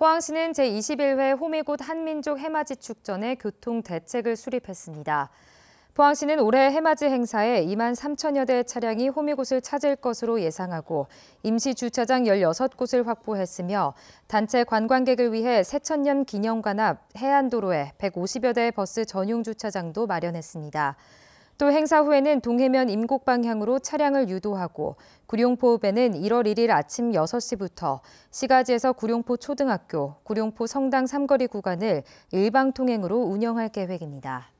포항시는 제21회 호미곶 한민족 해맞이 축전의 교통 대책을 수립했습니다. 포항시는 올해 해맞이 행사에 2만 3천여 대의 차량이 호미곶을 찾을 것으로 예상하고 임시 주차장 16곳을 확보했으며 단체 관광객을 위해 새천년 기념관 앞 해안도로에 150여 대의 버스 전용 주차장도 마련했습니다. 또 행사 후에는 동해면 임곡 방향으로 차량을 유도하고 구룡포읍에는 1월 1일 아침 6시부터 시가지에서 구룡포 초등학교, 구룡포 성당 삼거리 구간을 일방 통행으로 운영할 계획입니다.